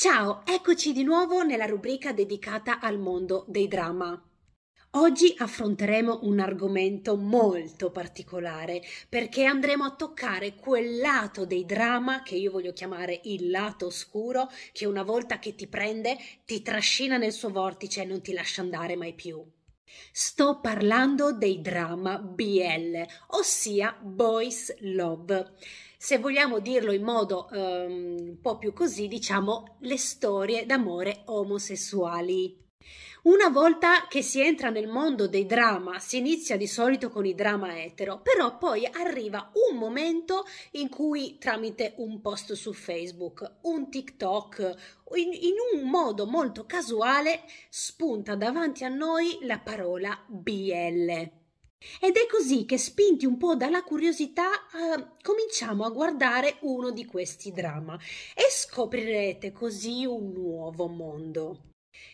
Ciao, eccoci di nuovo nella rubrica dedicata al mondo dei drama. Oggi affronteremo un argomento molto particolare perché andremo a toccare quel lato dei drama che io voglio chiamare il lato oscuro che una volta che ti prende ti trascina nel suo vortice e non ti lascia andare mai più. Sto parlando dei drama BL, ossia Boys Love se vogliamo dirlo in modo um, un po' più così, diciamo le storie d'amore omosessuali. Una volta che si entra nel mondo dei drama, si inizia di solito con i drama etero, però poi arriva un momento in cui tramite un post su Facebook, un TikTok, in, in un modo molto casuale spunta davanti a noi la parola BL. Ed è così che, spinti un po' dalla curiosità, eh, cominciamo a guardare uno di questi drama e scoprirete così un nuovo mondo.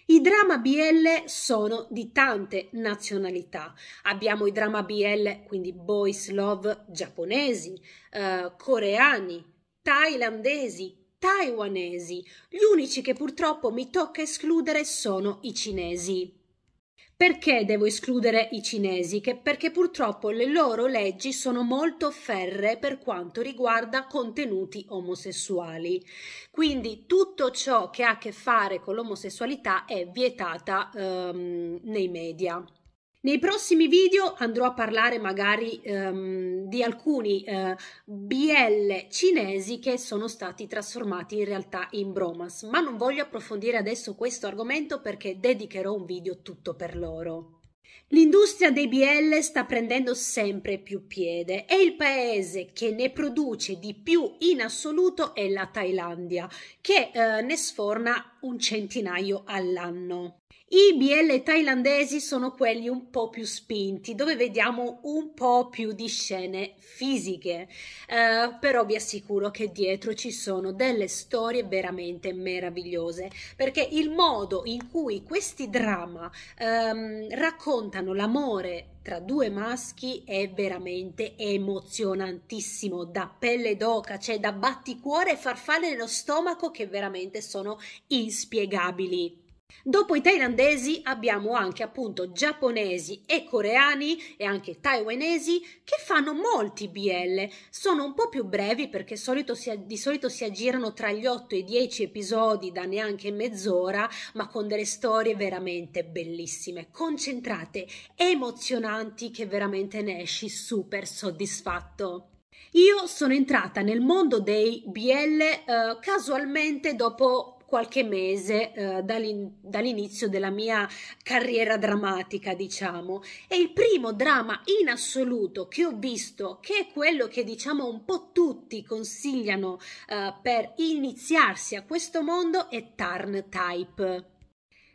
I drama BL sono di tante nazionalità. Abbiamo i drama BL, quindi boys love giapponesi, eh, coreani, thailandesi, taiwanesi. Gli unici che purtroppo mi tocca escludere sono i cinesi. Perché devo escludere i cinesi? Che perché purtroppo le loro leggi sono molto ferre per quanto riguarda contenuti omosessuali. Quindi tutto ciò che ha a che fare con l'omosessualità è vietata ehm, nei media. Nei prossimi video andrò a parlare magari ehm, di alcuni eh, BL cinesi che sono stati trasformati in realtà in bromance, ma non voglio approfondire adesso questo argomento perché dedicherò un video tutto per loro. L'industria dei BL sta prendendo sempre più piede e il paese che ne produce di più in assoluto è la Thailandia, che eh, ne sforna un centinaio all'anno. I BL thailandesi sono quelli un po' più spinti, dove vediamo un po' più di scene fisiche, eh, però vi assicuro che dietro ci sono delle storie veramente meravigliose, perché il modo in cui questi drama ehm, raccontano l'amore tra due maschi è veramente emozionantissimo, da pelle d'oca, cioè da batticuore e farfalle nello stomaco che veramente sono inspiegabili. Dopo i thailandesi abbiamo anche appunto giapponesi e coreani e anche taiwanesi che fanno molti BL. Sono un po' più brevi perché solito si, di solito si aggirano tra gli 8 e i 10 episodi da neanche mezz'ora, ma con delle storie veramente bellissime, concentrate, emozionanti che veramente ne esci super soddisfatto. Io sono entrata nel mondo dei BL eh, casualmente dopo qualche mese eh, dall'in- dall'inizio della mia carriera drammatica, diciamo. E il primo dramma in assoluto che ho visto, che è quello che diciamo un po' tutti consigliano eh, per iniziarsi a questo mondo, è Tarn Type.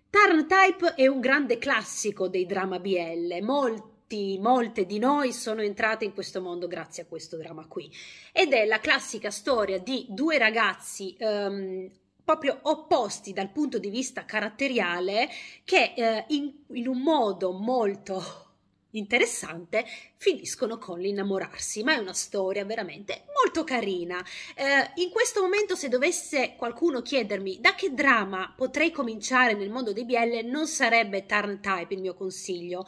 Tarn Type è un grande classico dei drama BL, molto molte di noi sono entrate in questo mondo grazie a questo dramma qui. Ed è la classica storia di due ragazzi um, proprio opposti dal punto di vista caratteriale che eh, in, in un modo molto interessante, finiscono con l'innamorarsi, ma è una storia veramente molto carina. Eh, in questo momento, se dovesse qualcuno chiedermi da che drama potrei cominciare nel mondo dei BL, non sarebbe Turn Type il mio consiglio,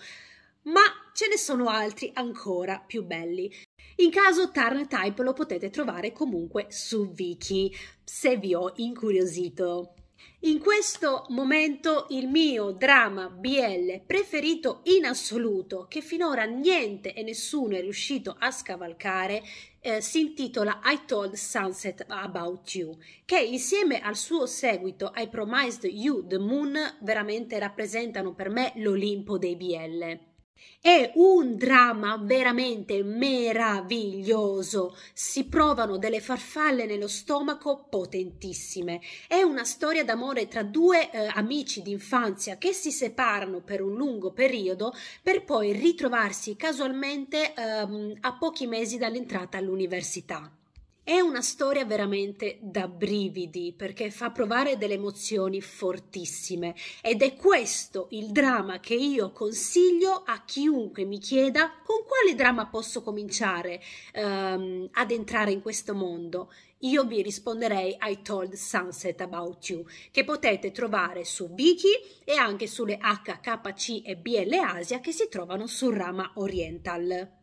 ma ce ne sono altri ancora più belli. In caso Type lo potete trovare comunque su Wiki, se vi ho incuriosito. In questo momento il mio drama BL preferito in assoluto, che finora niente e nessuno è riuscito a scavalcare, eh, si intitola I Told Sunset About You, che insieme al suo seguito I Promised You the Moon veramente rappresentano per me l'Olimpo dei BL. È un dramma veramente meraviglioso. Si provano delle farfalle nello stomaco potentissime. È una storia d'amore tra due eh, amici d'infanzia che si separano per un lungo periodo per poi ritrovarsi casualmente ehm, a pochi mesi dall'entrata all'università. È una storia veramente da brividi perché fa provare delle emozioni fortissime ed è questo il dramma che io consiglio a chiunque mi chieda con quale dramma posso cominciare um, ad entrare in questo mondo. Io vi risponderei I Told Sunset About You, che potete trovare su Viki e anche sulle HKC e BL Asia che si trovano sul Rama Oriental.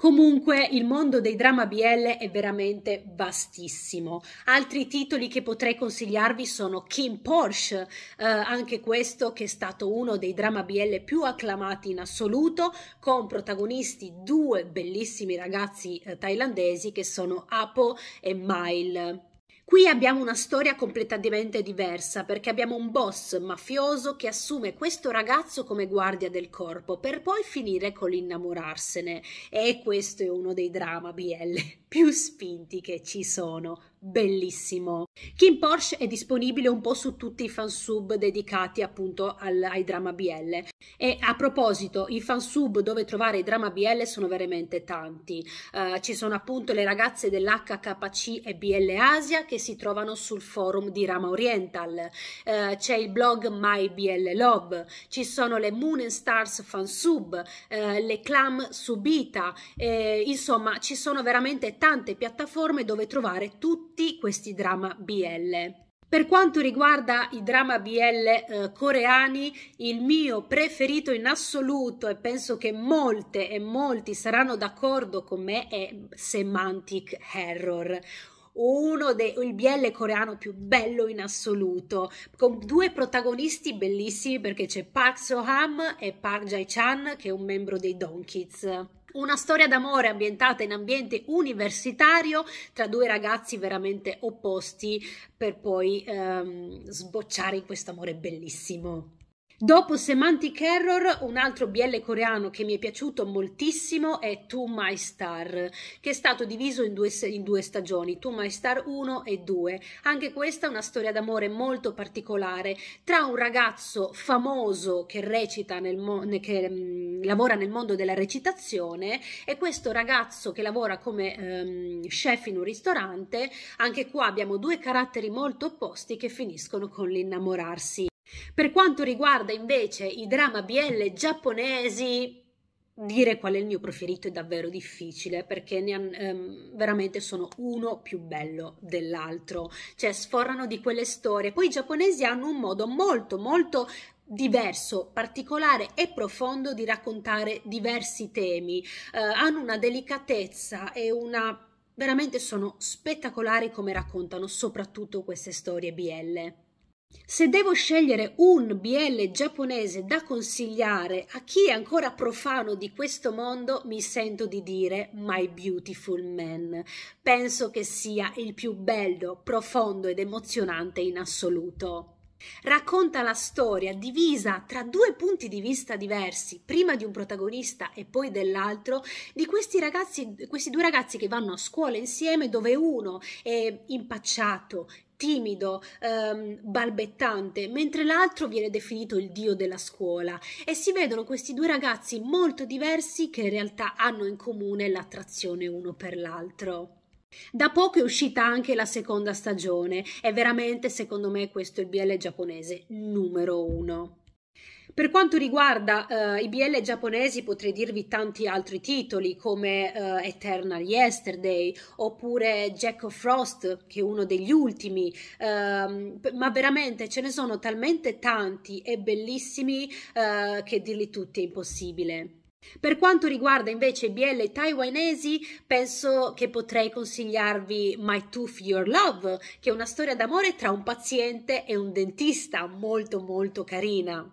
Comunque il mondo dei drama BL è veramente vastissimo. Altri titoli che potrei consigliarvi sono Kim Porsche, eh, anche questo che è stato uno dei drama BL più acclamati in assoluto, con protagonisti due bellissimi ragazzi eh, thailandesi che sono Apo e Mile. Qui abbiamo una storia completamente diversa perché abbiamo un boss mafioso che assume questo ragazzo come guardia del corpo per poi finire con l'innamorarsene e questo è uno dei drama BL più spinti che ci sono bellissimo. Kim Porsche è disponibile un po' su tutti i fansub dedicati appunto al, ai drama BL e a proposito i fansub dove trovare i drama BL sono veramente tanti. Uh, ci sono appunto le ragazze dell'HKC e BL Asia che si trovano sul forum di Rama Oriental, uh, c'è il blog My BL Love, ci sono le Moon and Stars fansub, uh, eh, le clam subita, eh, insomma ci sono veramente tante piattaforme dove trovare tutti tutti questi drama BL. Per quanto riguarda i drama BL eh, coreani, il mio preferito in assoluto e penso che molte e molti saranno d'accordo con me è Semantic Error uno dei il BL coreano più bello in assoluto, con due protagonisti bellissimi perché c'è Park So-ham e Park Jae-chan che è un membro dei Donkeys. Una storia d'amore ambientata in ambiente universitario tra due ragazzi veramente opposti per poi ehm, sbocciare in questo amore bellissimo. Dopo Semantic Error, un altro BL coreano che mi è piaciuto moltissimo è To My Star, che è stato diviso in due, in due stagioni, To My Star 1 e 2. Anche questa è una storia d'amore molto particolare tra un ragazzo famoso che recita nel che mh, mm, lavora nel mondo della recitazione e questo ragazzo che lavora come ehm, chef in un ristorante. Anche qua abbiamo due caratteri molto opposti che finiscono con l'innamorarsi. Per quanto riguarda invece i drama BL giapponesi, dire qual è il mio preferito è davvero difficile perché ne han, ehm, veramente sono uno più bello dell'altro, cioè sforrano di quelle storie. Poi i giapponesi hanno un modo molto molto diverso, particolare e profondo di raccontare diversi temi, eh, hanno una delicatezza e una veramente sono spettacolari come raccontano soprattutto queste storie BL. Se devo scegliere un BL giapponese da consigliare a chi è ancora profano di questo mondo, mi sento di dire My Beautiful Man. Penso che sia il più bello, profondo ed emozionante in assoluto. Racconta la storia divisa tra due punti di vista diversi, prima di un protagonista e poi dell'altro, di questi, ragazzi, questi due ragazzi che vanno a scuola insieme dove uno è impacciato, timido, ehm, balbettante, mentre l'altro viene definito il dio della scuola e si vedono questi due ragazzi molto diversi che in realtà hanno in comune l'attrazione uno per l'altro. Da poco è uscita anche la seconda stagione e veramente secondo me questo è il BL giapponese numero uno. Per quanto riguarda uh, i BL giapponesi potrei dirvi tanti altri titoli come uh, Eternal Yesterday oppure Jack of Frost che è uno degli ultimi, uh, ma veramente ce ne sono talmente tanti e bellissimi eh, che dirli tutti è impossibile. Per quanto riguarda invece i BL taiwanesi, penso che potrei consigliarvi My Tooth Your Love, che è una storia d'amore tra un paziente e un dentista molto molto carina.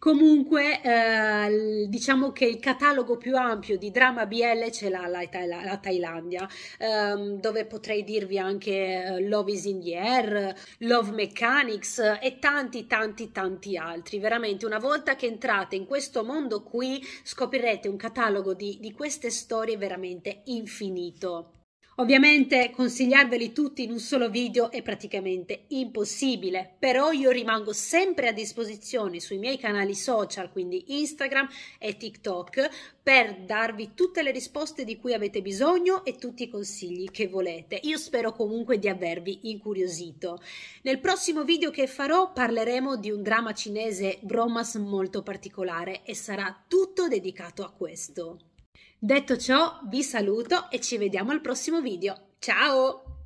Comunque, eh, diciamo che il catalogo più ampio di drama BL ce l'ha la, la, la Thailandia, ehm, dove potrei dirvi anche eh, Love is in the Air, Love Mechanics eh, e tanti, tanti, tanti altri. Veramente, una volta che entrate in questo mondo qui, scoprirete un catalogo di, di queste storie veramente infinito. Ovviamente consigliarveli tutti in un solo video è praticamente impossibile, però io rimango sempre a disposizione sui miei canali social, quindi Instagram e TikTok, per darvi tutte le risposte di cui avete bisogno e tutti i consigli che volete. Io spero comunque di avervi incuriosito. Nel prossimo video che farò parleremo di un dramma cinese bromas molto particolare e sarà tutto dedicato a questo. Detto ciò, vi saluto e ci vediamo al prossimo video. Ciao!